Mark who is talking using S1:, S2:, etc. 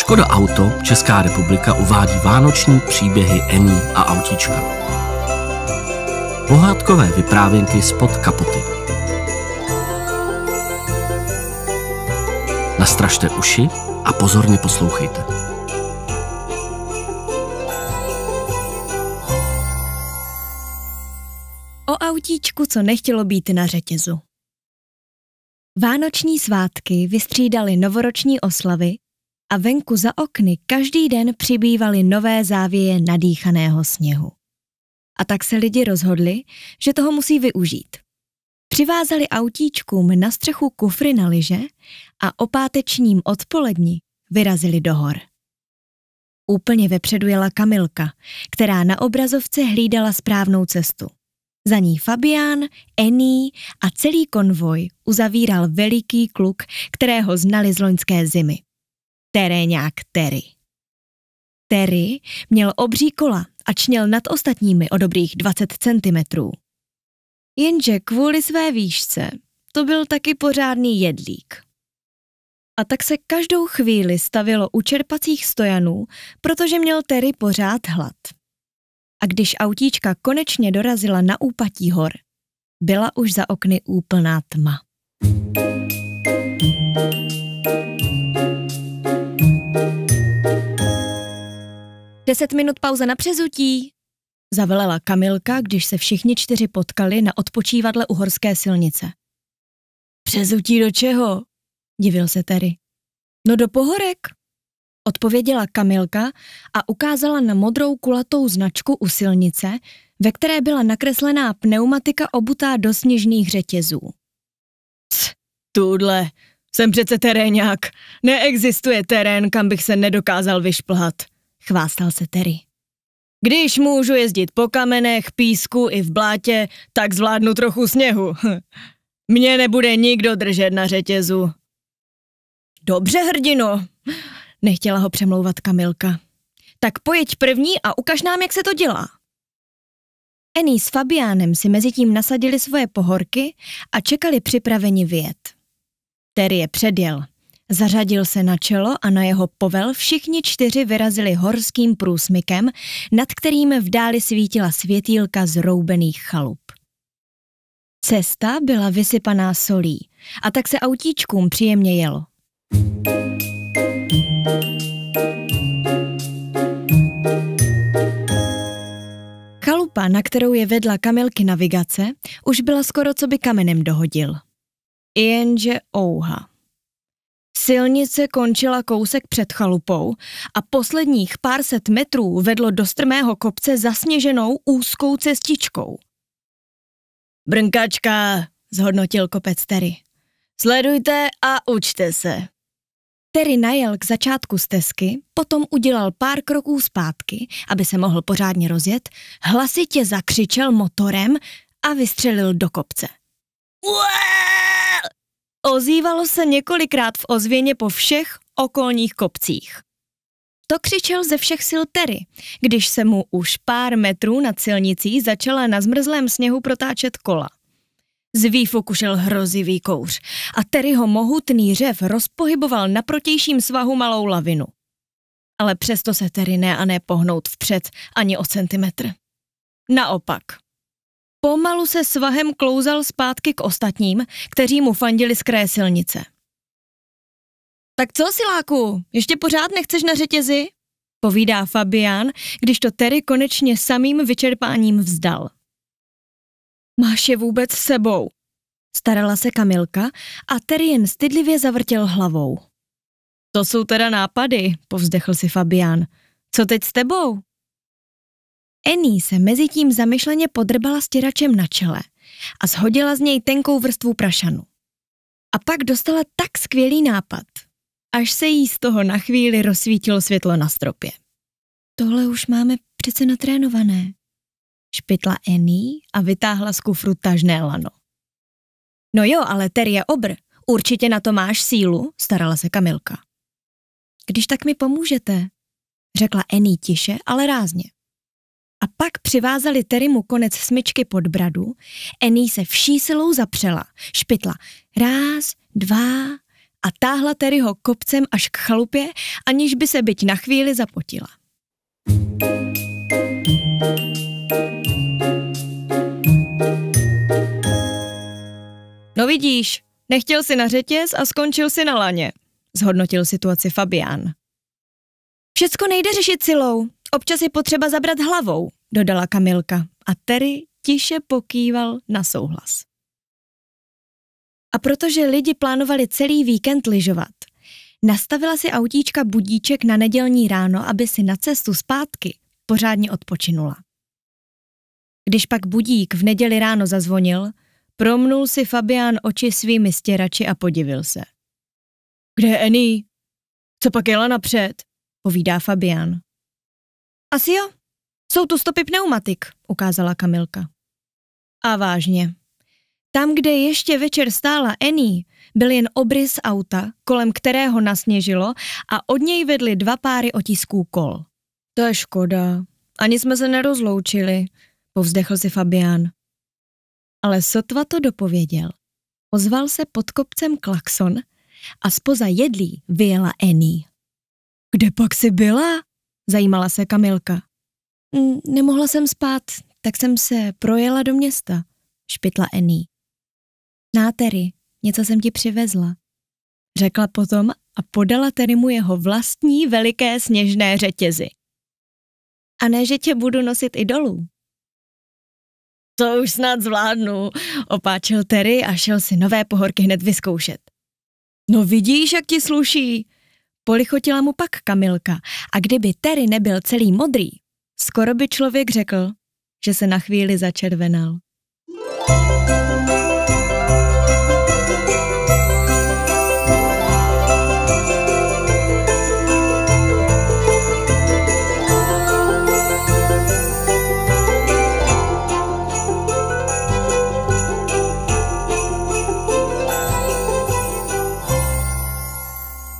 S1: Škoda Auto Česká republika uvádí vánoční příběhy Ení a autička. Pohádkové vyprávěnky spod kapoty. Nastražte uši a pozorně poslouchejte. O autíčku, co nechtělo být na řetězu. Vánoční svátky vystřídali novoroční oslavy a venku za okny každý den přibývaly nové závěje nadýchaného sněhu. A tak se lidi rozhodli, že toho musí využít. Přivázali autíčkům na střechu kufry na liže a opátečním odpoledni vyrazili do hor. Úplně vepředu jela Kamilka, která na obrazovce hlídala správnou cestu. Za ní Fabián, Ení a celý konvoj uzavíral veliký kluk, kterého znali z loňské zimy teréňák Terry. Terry měl obří kola a čněl nad ostatními o dobrých 20 centimetrů. Jenže kvůli své výšce to byl taky pořádný jedlík. A tak se každou chvíli stavilo u čerpacích stojanů, protože měl Terry pořád hlad. A když autíčka konečně dorazila na úpatí hor, byla už za okny úplná tma. thank you Deset minut pauza na přezutí. zavolala Kamilka, když se všichni čtyři potkali na odpočívadle u horské silnice. Přezutí do čeho? Divil se Terry. No do pohorek, odpověděla Kamilka a ukázala na modrou kulatou značku u silnice, ve které byla nakreslená pneumatika obutá do sněžných řetězů. Cs, jsem přece terénák. Neexistuje terén, kam bych se nedokázal vyšplhat, chvástal se Terry. Když můžu jezdit po kamenech, písku i v blátě, tak zvládnu trochu sněhu. Mně nebude nikdo držet na řetězu. Dobře, hrdino, nechtěla ho přemlouvat Kamilka. Tak pojeď první a ukaž nám, jak se to dělá. Eni s Fabiánem si mezi tím nasadili svoje pohorky a čekali připraveni vyjet. Terry je předjel. Zařadil se na čelo a na jeho povel všichni čtyři vyrazili horským průsmykem, nad kterým v dáli svítila světýlka zroubených chalup. Cesta byla vysypaná solí a tak se autíčkům příjemně jelo. Chalupa, na kterou je vedla kamelky navigace, už byla skoro co by kamenem dohodil. Jenže ouha. Silnice končila kousek před chalupou a posledních pár set metrů vedlo do strmého kopce zasněženou úzkou cestičkou. Brnkačka, zhodnotil kopec Terry. Sledujte a učte se. Terry najel k začátku stezky, potom udělal pár kroků zpátky, aby se mohl pořádně rozjet, hlasitě zakřičel motorem a vystřelil do kopce. Ué! Ozývalo se několikrát v ozvěně po všech okolních kopcích. To křičel ze všech sil Terry, když se mu už pár metrů nad silnicí začala na zmrzlém sněhu protáčet kola. Z výfuku šel hrozivý kouř a Terry ho mohutný řev rozpohyboval na protějším svahu malou lavinu. Ale přesto se Terry ne a ne pohnout vpřed ani o centimetr. Naopak, Pomalu se svahem klouzal zpátky k ostatním, kteří mu fandili z kraje silnice. Tak co, siláku, ještě pořád nechceš na řetězi? Povídá Fabián, když to Terry konečně samým vyčerpáním vzdal. Máš je vůbec sebou, starala se Kamilka a Terry jen stydlivě zavrtěl hlavou. To jsou teda nápady, povzdechl si Fabián. Co teď s tebou? Annie se mezi tím zamyšleně podrbala stěračem na čele a zhodila z něj tenkou vrstvu prašanu. A pak dostala tak skvělý nápad, až se jí z toho na chvíli rozsvítilo světlo na stropě. Tohle už máme přece natrénované, špitla Annie a vytáhla z kufru tažné lano. No jo, ale ter je obr. Určitě na to máš sílu, starala se Kamilka. Když tak mi pomůžete, řekla Annie tiše, ale rázně a pak přivázali Terimu konec smyčky pod bradu, Annie se vší silou zapřela, špitla ráz, dva a táhla Terryho kopcem až k chalupě, aniž by se byť na chvíli zapotila. No vidíš, nechtěl si na řetěz a skončil si na laně, zhodnotil situaci Fabián. Všecko nejde řešit silou, Občas je potřeba zabrat hlavou, dodala Kamilka a Terry tiše pokýval na souhlas. A protože lidi plánovali celý víkend lyžovat, nastavila si autíčka budíček na nedělní ráno, aby si na cestu zpátky pořádně odpočinula. Když pak budík v neděli ráno zazvonil, promnul si Fabián oči svými stěrači a podivil se. Kde je Annie? Co pak jela napřed? povídá Fabián. Asi jo. Jsou tu stopy pneumatik, ukázala Kamilka. A vážně. Tam, kde ještě večer stála Annie, byl jen obrys auta, kolem kterého nasněžilo a od něj vedly dva páry otisků kol. To je škoda. Ani jsme se nerozloučili, povzdechl si Fabián. Ale sotva to dopověděl. Ozval se pod kopcem klakson a spoza jedlí vyjela Annie. Kde pak si byla? Zajímala se Kamilka. Mm, nemohla jsem spát, tak jsem se projela do města, špitla Eni. Nátery, něco jsem ti přivezla. Řekla potom a podala tedy mu jeho vlastní veliké sněžné řetězy. A ne, že tě budu nosit i dolů. To už snad zvládnu, opáčil Terry a šel si nové pohorky hned vyzkoušet. No vidíš, jak ti sluší, Polichotila mu pak Kamilka a kdyby Terry nebyl celý modrý, skoro by člověk řekl, že se na chvíli začervenal. thank you